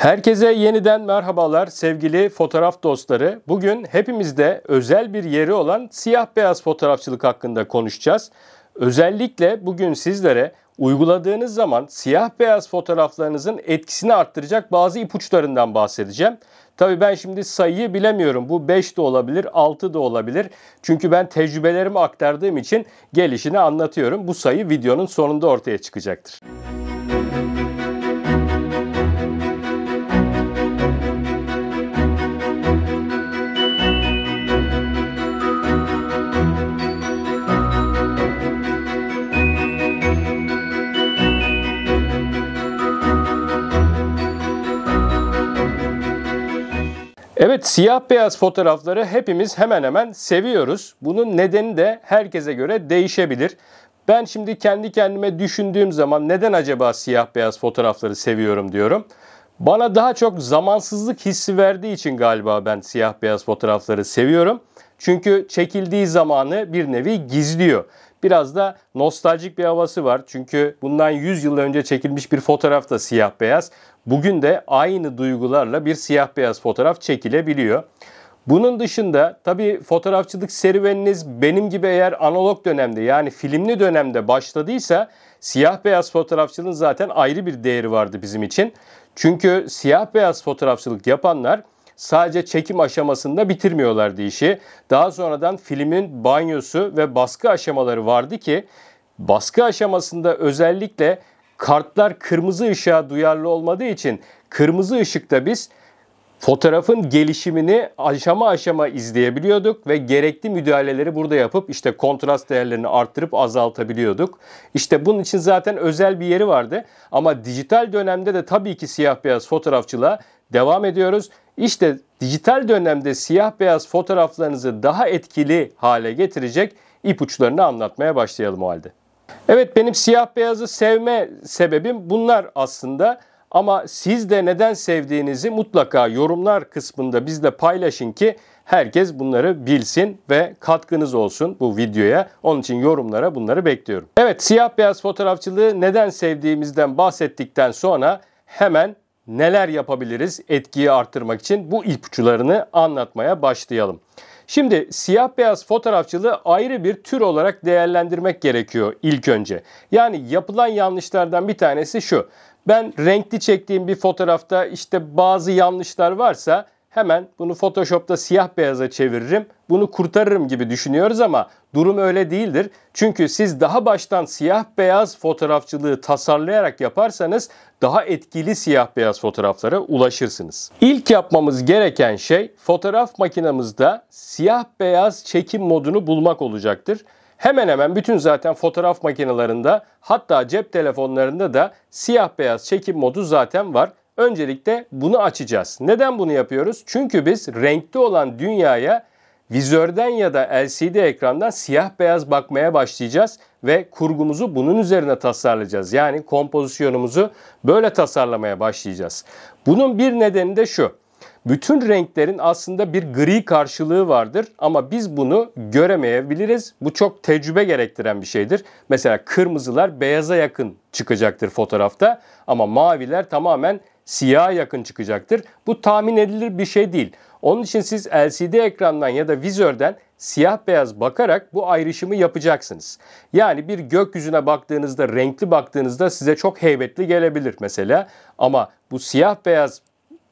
Herkese yeniden merhabalar sevgili fotoğraf dostları. Bugün hepimizde özel bir yeri olan siyah beyaz fotoğrafçılık hakkında konuşacağız. Özellikle bugün sizlere uyguladığınız zaman siyah beyaz fotoğraflarınızın etkisini arttıracak bazı ipuçlarından bahsedeceğim. Tabi ben şimdi sayıyı bilemiyorum. Bu 5 de olabilir, 6 da olabilir. Çünkü ben tecrübelerimi aktardığım için gelişini anlatıyorum. Bu sayı videonun sonunda ortaya çıkacaktır. Müzik Evet siyah beyaz fotoğrafları hepimiz hemen hemen seviyoruz. Bunun nedeni de herkese göre değişebilir. Ben şimdi kendi kendime düşündüğüm zaman neden acaba siyah beyaz fotoğrafları seviyorum diyorum. Bana daha çok zamansızlık hissi verdiği için galiba ben siyah beyaz fotoğrafları seviyorum. Çünkü çekildiği zamanı bir nevi gizliyor. Biraz da nostaljik bir havası var. Çünkü bundan 100 yıl önce çekilmiş bir fotoğraf da siyah beyaz. Bugün de aynı duygularla bir siyah beyaz fotoğraf çekilebiliyor. Bunun dışında tabii fotoğrafçılık serüveniniz benim gibi eğer analog dönemde yani filmli dönemde başladıysa siyah beyaz fotoğrafçılığın zaten ayrı bir değeri vardı bizim için. Çünkü siyah beyaz fotoğrafçılık yapanlar sadece çekim aşamasında bitirmiyorlardı işi. Daha sonradan filmin banyosu ve baskı aşamaları vardı ki baskı aşamasında özellikle kartlar kırmızı ışığa duyarlı olmadığı için kırmızı ışıkta biz fotoğrafın gelişimini aşama aşama izleyebiliyorduk ve gerekli müdahaleleri burada yapıp işte kontrast değerlerini arttırıp azaltabiliyorduk. İşte bunun için zaten özel bir yeri vardı ama dijital dönemde de tabii ki siyah beyaz fotoğrafçılığa devam ediyoruz. İşte dijital dönemde siyah beyaz fotoğraflarınızı daha etkili hale getirecek ipuçlarını anlatmaya başlayalım o halde. Evet benim siyah beyazı sevme sebebim bunlar aslında. Ama siz de neden sevdiğinizi mutlaka yorumlar kısmında bizle paylaşın ki herkes bunları bilsin ve katkınız olsun bu videoya. Onun için yorumlara bunları bekliyorum. Evet siyah beyaz fotoğrafçılığı neden sevdiğimizden bahsettikten sonra hemen neler yapabiliriz etkiyi arttırmak için bu ipuçlarını anlatmaya başlayalım. Şimdi siyah beyaz fotoğrafçılığı ayrı bir tür olarak değerlendirmek gerekiyor ilk önce. Yani yapılan yanlışlardan bir tanesi şu. Ben renkli çektiğim bir fotoğrafta işte bazı yanlışlar varsa hemen bunu Photoshop'ta siyah beyaza çeviririm, bunu kurtarırım gibi düşünüyoruz ama durum öyle değildir. Çünkü siz daha baştan siyah beyaz fotoğrafçılığı tasarlayarak yaparsanız daha etkili siyah beyaz fotoğraflara ulaşırsınız. İlk yapmamız gereken şey fotoğraf makinemizde siyah beyaz çekim modunu bulmak olacaktır. Hemen hemen bütün zaten fotoğraf makinelerinde hatta cep telefonlarında da siyah beyaz çekim modu zaten var. Öncelikle bunu açacağız. Neden bunu yapıyoruz? Çünkü biz renkli olan dünyaya vizörden ya da LCD ekrandan siyah beyaz bakmaya başlayacağız ve kurgumuzu bunun üzerine tasarlayacağız. Yani kompozisyonumuzu böyle tasarlamaya başlayacağız. Bunun bir nedeni de şu. Bütün renklerin aslında bir gri karşılığı vardır ama biz bunu göremeyebiliriz. Bu çok tecrübe gerektiren bir şeydir. Mesela kırmızılar beyaza yakın çıkacaktır fotoğrafta ama maviler tamamen siyaha yakın çıkacaktır. Bu tahmin edilir bir şey değil. Onun için siz LCD ekrandan ya da vizörden siyah beyaz bakarak bu ayrışımı yapacaksınız. Yani bir gökyüzüne baktığınızda, renkli baktığınızda size çok heybetli gelebilir mesela. Ama bu siyah beyaz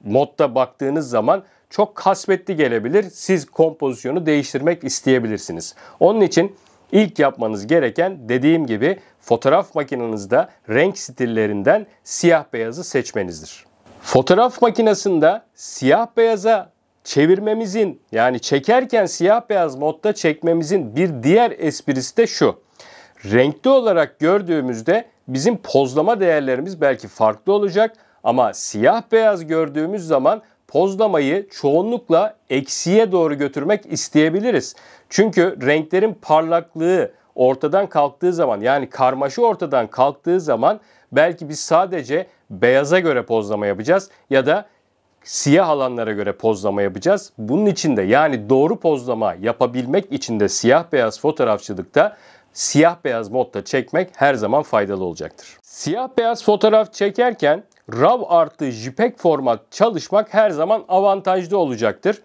modda baktığınız zaman çok kasvetli gelebilir. Siz kompozisyonu değiştirmek isteyebilirsiniz. Onun için İlk yapmanız gereken dediğim gibi fotoğraf makinenizde renk stillerinden siyah beyazı seçmenizdir. Fotoğraf makinesinde siyah beyaza çevirmemizin yani çekerken siyah beyaz modda çekmemizin bir diğer esprisi de şu. Renkli olarak gördüğümüzde bizim pozlama değerlerimiz belki farklı olacak ama siyah beyaz gördüğümüz zaman pozlamayı çoğunlukla eksiye doğru götürmek isteyebiliriz. Çünkü renklerin parlaklığı ortadan kalktığı zaman yani karmaşı ortadan kalktığı zaman belki biz sadece beyaza göre pozlama yapacağız ya da siyah alanlara göre pozlama yapacağız. Bunun için de yani doğru pozlama yapabilmek için de siyah beyaz fotoğrafçılıkta siyah beyaz modda çekmek her zaman faydalı olacaktır. Siyah beyaz fotoğraf çekerken RAW artı JPEG format çalışmak her zaman avantajlı olacaktır.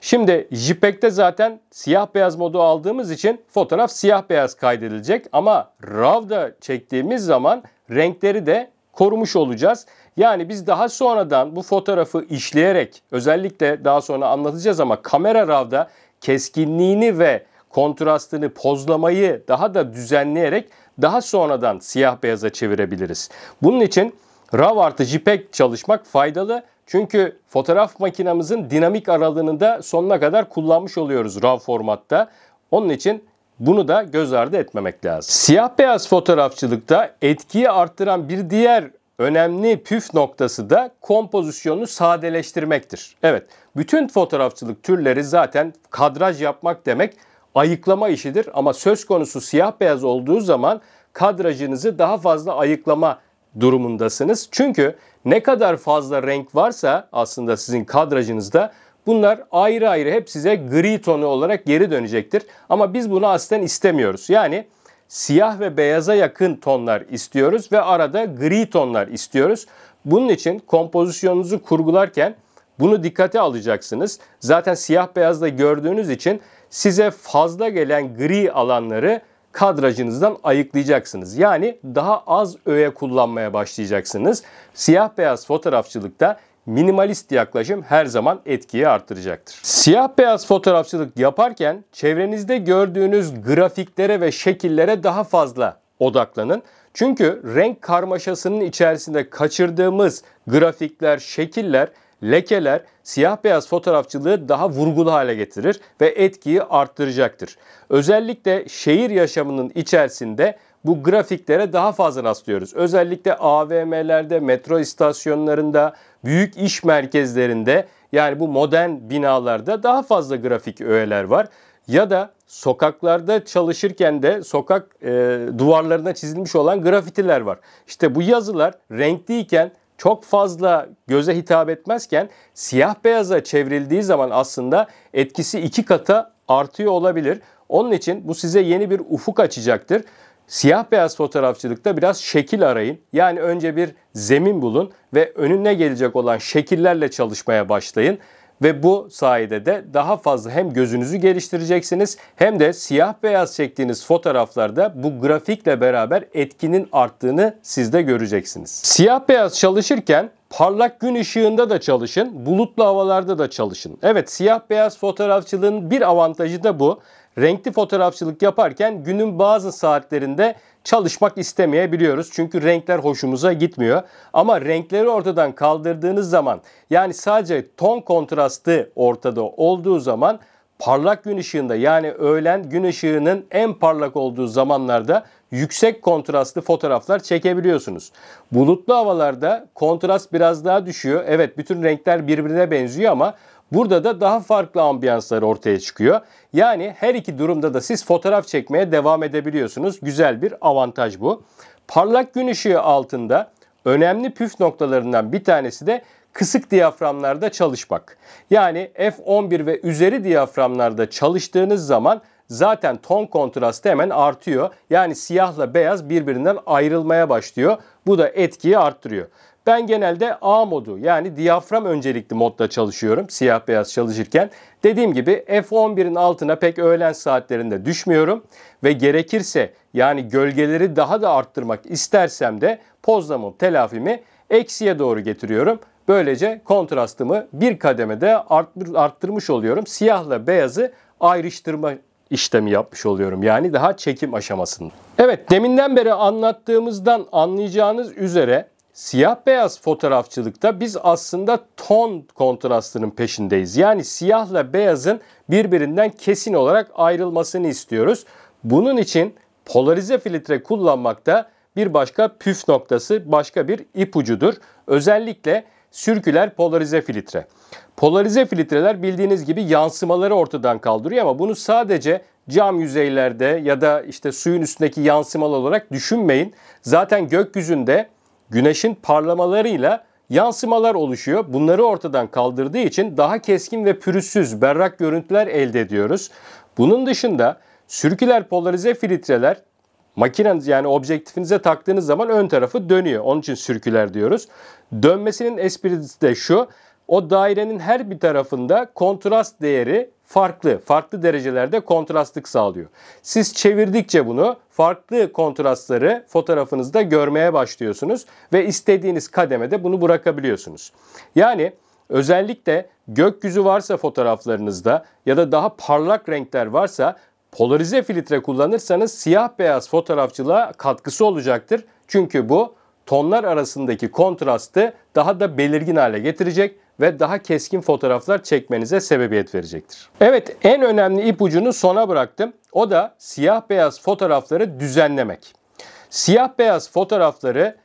Şimdi JPEG'de zaten siyah beyaz modu aldığımız için fotoğraf siyah beyaz kaydedilecek ama RAW'da çektiğimiz zaman renkleri de korumuş olacağız. Yani biz daha sonradan bu fotoğrafı işleyerek özellikle daha sonra anlatacağız ama kamera RAW'da keskinliğini ve kontrastını, pozlamayı daha da düzenleyerek daha sonradan siyah beyaza çevirebiliriz. Bunun için RAW artı JPEG çalışmak faydalı. Çünkü fotoğraf makinamızın dinamik aralığını da sonuna kadar kullanmış oluyoruz RAW formatta. Onun için bunu da göz ardı etmemek lazım. Siyah beyaz fotoğrafçılıkta etkiyi arttıran bir diğer önemli püf noktası da kompozisyonu sadeleştirmektir. Evet, bütün fotoğrafçılık türleri zaten kadraj yapmak demek ayıklama işidir ama söz konusu siyah beyaz olduğu zaman kadrajınızı daha fazla ayıklama durumundasınız. Çünkü ne kadar fazla renk varsa aslında sizin kadrajınızda bunlar ayrı ayrı hep size gri tonu olarak geri dönecektir. Ama biz bunu aslen istemiyoruz. Yani siyah ve beyaza yakın tonlar istiyoruz ve arada gri tonlar istiyoruz. Bunun için kompozisyonunuzu kurgularken bunu dikkate alacaksınız. Zaten siyah beyazda gördüğünüz için size fazla gelen gri alanları kadrajınızdan ayıklayacaksınız. Yani daha az öğe kullanmaya başlayacaksınız. Siyah beyaz fotoğrafçılıkta minimalist yaklaşım her zaman etkiyi artıracaktır. Siyah beyaz fotoğrafçılık yaparken çevrenizde gördüğünüz grafiklere ve şekillere daha fazla odaklanın. Çünkü renk karmaşasının içerisinde kaçırdığımız grafikler, şekiller lekeler siyah beyaz fotoğrafçılığı daha vurgulu hale getirir ve etkiyi arttıracaktır. Özellikle şehir yaşamının içerisinde bu grafiklere daha fazla rastlıyoruz. Özellikle AVM'lerde, metro istasyonlarında, büyük iş merkezlerinde yani bu modern binalarda daha fazla grafik öğeler var. Ya da sokaklarda çalışırken de sokak e, duvarlarına çizilmiş olan grafitiler var. İşte bu yazılar renkliyken çok fazla göze hitap etmezken siyah beyaza çevrildiği zaman aslında etkisi iki kata artıyor olabilir. Onun için bu size yeni bir ufuk açacaktır. Siyah beyaz fotoğrafçılıkta biraz şekil arayın. Yani önce bir zemin bulun ve önüne gelecek olan şekillerle çalışmaya başlayın ve bu sayede de daha fazla hem gözünüzü geliştireceksiniz hem de siyah beyaz çektiğiniz fotoğraflarda bu grafikle beraber etkinin arttığını siz de göreceksiniz. Siyah beyaz çalışırken parlak gün ışığında da çalışın, bulutlu havalarda da çalışın. Evet siyah beyaz fotoğrafçılığın bir avantajı da bu. Renkli fotoğrafçılık yaparken günün bazı saatlerinde çalışmak istemeyebiliyoruz. Çünkü renkler hoşumuza gitmiyor. Ama renkleri ortadan kaldırdığınız zaman yani sadece ton kontrastı ortada olduğu zaman parlak gün ışığında yani öğlen gün ışığının en parlak olduğu zamanlarda yüksek kontrastlı fotoğraflar çekebiliyorsunuz. Bulutlu havalarda kontrast biraz daha düşüyor. Evet bütün renkler birbirine benziyor ama Burada da daha farklı ambiyanslar ortaya çıkıyor. Yani her iki durumda da siz fotoğraf çekmeye devam edebiliyorsunuz. Güzel bir avantaj bu. Parlak gün ışığı altında önemli püf noktalarından bir tanesi de kısık diyaframlarda çalışmak. Yani F11 ve üzeri diyaframlarda çalıştığınız zaman zaten ton kontrastı hemen artıyor. Yani siyahla beyaz birbirinden ayrılmaya başlıyor. Bu da etkiyi arttırıyor. Ben genelde A modu yani diyafram öncelikli modda çalışıyorum siyah beyaz çalışırken. Dediğim gibi F11'in altına pek öğlen saatlerinde düşmüyorum ve gerekirse yani gölgeleri daha da arttırmak istersem de pozlamım telafimi eksiye doğru getiriyorum. Böylece kontrastımı bir kademede arttırmış oluyorum. Siyahla beyazı ayrıştırma işlemi yapmış oluyorum. Yani daha çekim aşamasında. Evet deminden beri anlattığımızdan anlayacağınız üzere siyah beyaz fotoğrafçılıkta biz aslında ton kontrastının peşindeyiz. Yani siyahla beyazın birbirinden kesin olarak ayrılmasını istiyoruz. Bunun için polarize filtre kullanmak da bir başka püf noktası, başka bir ipucudur. Özellikle sürküler polarize filtre. Polarize filtreler bildiğiniz gibi yansımaları ortadan kaldırıyor ama bunu sadece cam yüzeylerde ya da işte suyun üstündeki yansımalı olarak düşünmeyin. Zaten gökyüzünde güneşin parlamalarıyla yansımalar oluşuyor. Bunları ortadan kaldırdığı için daha keskin ve pürüzsüz, berrak görüntüler elde ediyoruz. Bunun dışında sürküler polarize filtreler makineniz yani objektifinize taktığınız zaman ön tarafı dönüyor. Onun için sürküler diyoruz. Dönmesinin esprisi de şu o dairenin her bir tarafında kontrast değeri farklı, farklı derecelerde kontrastlık sağlıyor. Siz çevirdikçe bunu farklı kontrastları fotoğrafınızda görmeye başlıyorsunuz ve istediğiniz kademede bunu bırakabiliyorsunuz. Yani özellikle gökyüzü varsa fotoğraflarınızda ya da daha parlak renkler varsa polarize filtre kullanırsanız siyah beyaz fotoğrafçılığa katkısı olacaktır. Çünkü bu tonlar arasındaki kontrastı daha da belirgin hale getirecek ve daha keskin fotoğraflar çekmenize sebebiyet verecektir. Evet en önemli ipucunu sona bıraktım. O da siyah beyaz fotoğrafları düzenlemek. Siyah beyaz fotoğrafları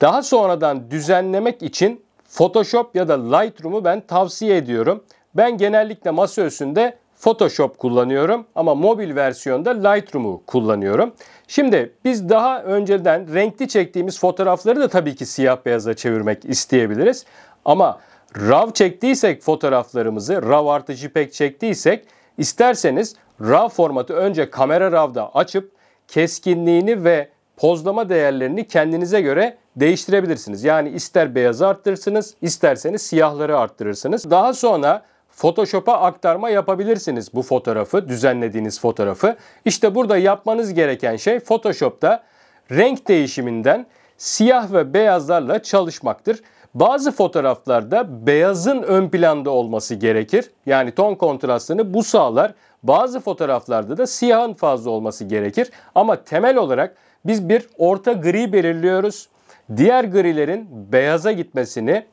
daha sonradan düzenlemek için Photoshop ya da Lightroom'u ben tavsiye ediyorum. Ben genellikle masaüstünde Photoshop kullanıyorum ama mobil versiyonda Lightroom'u kullanıyorum. Şimdi biz daha önceden renkli çektiğimiz fotoğrafları da tabii ki siyah beyaza çevirmek isteyebiliriz. Ama RAW çektiysek fotoğraflarımızı, RAW artı JPEG çektiysek isterseniz RAW formatı önce kamera RAW'da açıp keskinliğini ve pozlama değerlerini kendinize göre değiştirebilirsiniz. Yani ister beyazı arttırırsınız, isterseniz siyahları arttırırsınız. Daha sonra Photoshop'a aktarma yapabilirsiniz bu fotoğrafı, düzenlediğiniz fotoğrafı. İşte burada yapmanız gereken şey Photoshop'ta renk değişiminden siyah ve beyazlarla çalışmaktır. Bazı fotoğraflarda beyazın ön planda olması gerekir. Yani ton kontrastını bu sağlar. Bazı fotoğraflarda da siyahın fazla olması gerekir. Ama temel olarak biz bir orta gri belirliyoruz. Diğer grilerin beyaza gitmesini,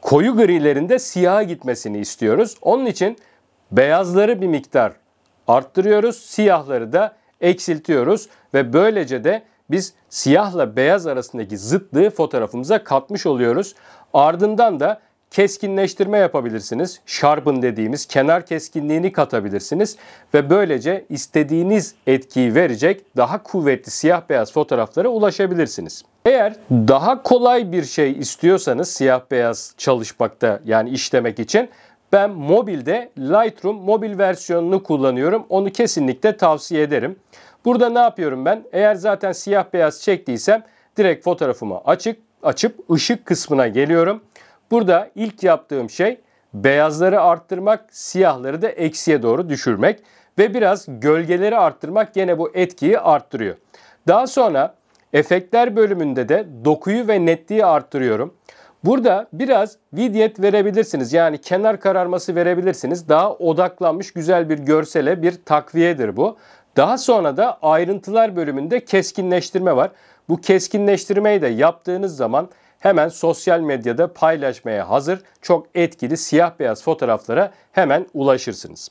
koyu grilerin de siyaha gitmesini istiyoruz. Onun için beyazları bir miktar arttırıyoruz, siyahları da eksiltiyoruz ve böylece de biz siyahla beyaz arasındaki zıtlığı fotoğrafımıza katmış oluyoruz. Ardından da keskinleştirme yapabilirsiniz. Sharpen dediğimiz kenar keskinliğini katabilirsiniz ve böylece istediğiniz etkiyi verecek daha kuvvetli siyah beyaz fotoğraflara ulaşabilirsiniz. Eğer daha kolay bir şey istiyorsanız siyah beyaz çalışmakta yani işlemek için ben mobilde Lightroom mobil versiyonunu kullanıyorum. Onu kesinlikle tavsiye ederim. Burada ne yapıyorum ben? Eğer zaten siyah beyaz çektiysem direkt fotoğrafımı açık açıp ışık kısmına geliyorum. Burada ilk yaptığım şey beyazları arttırmak, siyahları da eksiye doğru düşürmek ve biraz gölgeleri arttırmak gene bu etkiyi arttırıyor. Daha sonra efektler bölümünde de dokuyu ve netliği arttırıyorum. Burada biraz vidyet verebilirsiniz. Yani kenar kararması verebilirsiniz. Daha odaklanmış güzel bir görsele bir takviyedir bu. Daha sonra da ayrıntılar bölümünde keskinleştirme var. Bu keskinleştirmeyi de yaptığınız zaman hemen sosyal medyada paylaşmaya hazır çok etkili siyah beyaz fotoğraflara hemen ulaşırsınız.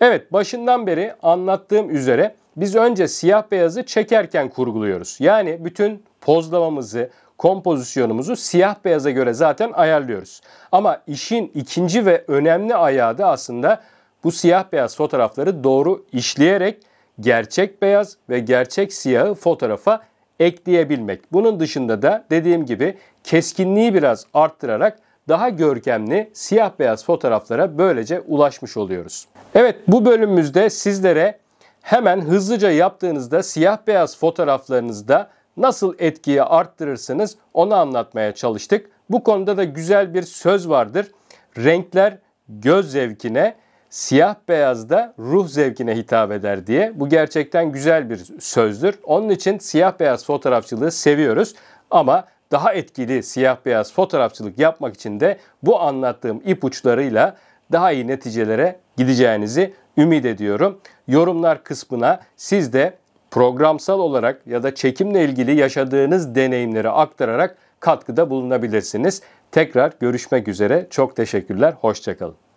Evet başından beri anlattığım üzere biz önce siyah beyazı çekerken kurguluyoruz. Yani bütün pozlamamızı, kompozisyonumuzu siyah beyaza göre zaten ayarlıyoruz. Ama işin ikinci ve önemli ayağı da aslında bu siyah beyaz fotoğrafları doğru işleyerek gerçek beyaz ve gerçek siyahı fotoğrafa ekleyebilmek. Bunun dışında da dediğim gibi keskinliği biraz arttırarak daha görkemli siyah beyaz fotoğraflara böylece ulaşmış oluyoruz. Evet bu bölümümüzde sizlere hemen hızlıca yaptığınızda siyah beyaz fotoğraflarınızda nasıl etkiyi arttırırsınız onu anlatmaya çalıştık. Bu konuda da güzel bir söz vardır. Renkler göz zevkine, siyah beyaz da ruh zevkine hitap eder diye. Bu gerçekten güzel bir sözdür. Onun için siyah beyaz fotoğrafçılığı seviyoruz ama daha etkili siyah beyaz fotoğrafçılık yapmak için de bu anlattığım ipuçlarıyla daha iyi neticelere gideceğinizi ümit ediyorum. Yorumlar kısmına siz de programsal olarak ya da çekimle ilgili yaşadığınız deneyimleri aktararak katkıda bulunabilirsiniz. Tekrar görüşmek üzere. Çok teşekkürler. Hoşçakalın.